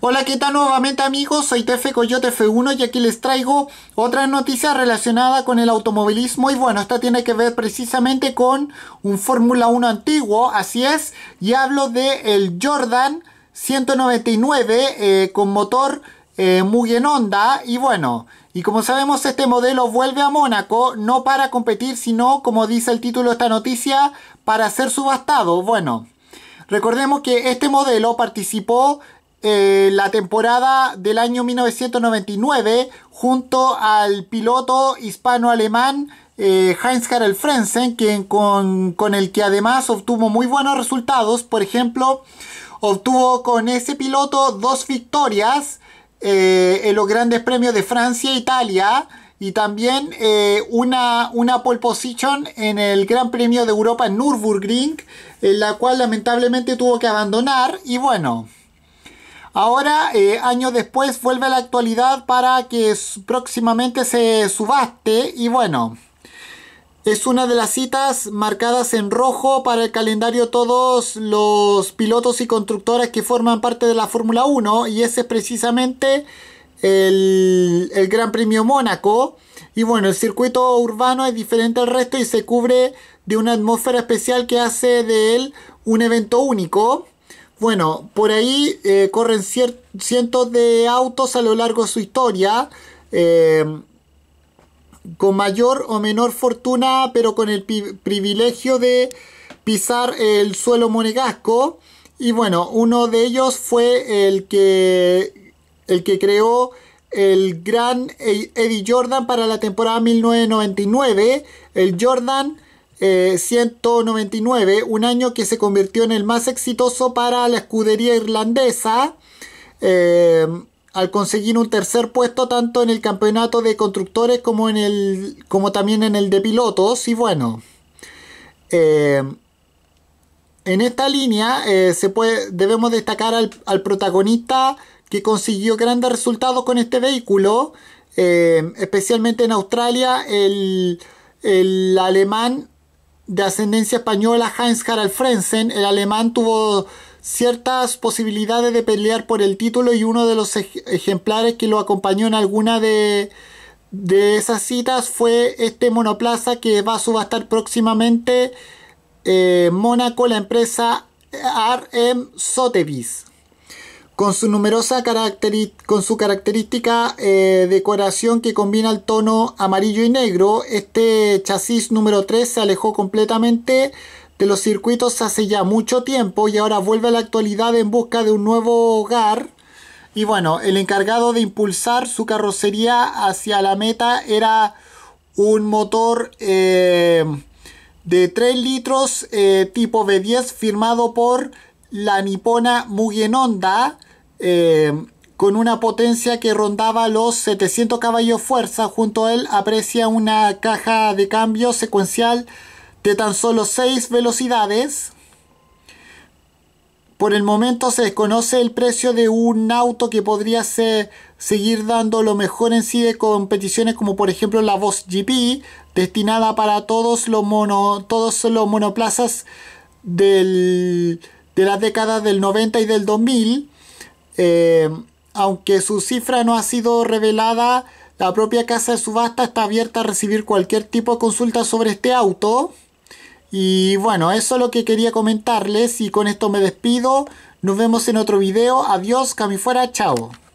Hola, ¿qué tal nuevamente amigos? Soy Tefe Coyote F1 y aquí les traigo otra noticia relacionada con el automovilismo y bueno, esta tiene que ver precisamente con un Fórmula 1 antiguo, así es, y hablo de el Jordan 199 eh, con motor eh, muy en onda y bueno, y como sabemos este modelo vuelve a Mónaco no para competir sino como dice el título de esta noticia para ser subastado, bueno... Recordemos que este modelo participó eh, la temporada del año 1999 junto al piloto hispano-alemán eh, Heinz Harald Frenzen, quien con, el que además obtuvo muy buenos resultados. Por ejemplo, obtuvo con ese piloto dos victorias eh, en los grandes premios de Francia e Italia. Y también una, una pole position en el Gran Premio de Europa en Nürburgring, en la cual lamentablemente tuvo que abandonar. Y bueno, Ahora, año eh, años después, vuelve a la actualidad para que próximamente se subaste. Y bueno, es una de las citas marcadas en rojo para el calendario todos los pilotos y constructores que forman parte de la Fórmula 1. Y ese es precisamente el, el Gran Premio Mónaco. Y bueno, el circuito urbano es diferente al resto y se cubre de una atmósfera especial que hace de él un evento único. Bueno, por ahí eh, corren cientos de autos a lo largo de su historia, em, con mayor o menor fortuna, pero con el privilegio de pisar el suelo monegasco. Y bueno, uno de ellos fue el que, el que creó el gran eh, Eddie Jordan para la temporada 1999, el Jordan 199, eh, un año que se convirtió en el más exitoso para la escudería irlandesa. Eh, al conseguir un tercer puesto tanto en el campeonato de constructores como en el como también en el de pilotos y bueno eh, en esta línea se puede, debemos destacar al, protagonista que consiguió grandes resultados con este vehículo especialmente en Australia el, el alemán de ascendencia española Heinz Harald Frenzen, el alemán tuvo ciertas posibilidades de pelear por el título y uno de los ejemplares que lo acompañó en alguna de, esas citas fue este monoplaza que va a subastar próximamente eh, Mónaco la empresa RM Sotevis con su numerosa con su característica eh, decoración que combina el tono amarillo y negro, este chasis número 3 se alejó completamente de los circuitos hace ya mucho tiempo y ahora vuelve a la actualidad en busca de un nuevo hogar. Y bueno, el encargado de impulsar su carrocería hacia la meta era un motor eh, de 3 litros eh, tipo V10 firmado por la nipona Mugenonda eh, con una potencia que rondaba los 700 caballos fuerza. Junto a él aprecia una caja de cambio secuencial de tan solo 6 velocidades. Por el momento se desconoce el precio de un auto que podría seguir dando lo mejor en sí de competiciones como por ejemplo la Voz GP, destinada para todos los, mono, todos los monoplazas del de las décadas del 90 y del 2000, eh, aunque su cifra no ha sido revelada, la propia casa de subasta está abierta a recibir cualquier tipo de consulta sobre este auto. Y bueno, eso es lo que quería comentarles y con esto me despido. Nos vemos en otro video. Adiós, cami chao.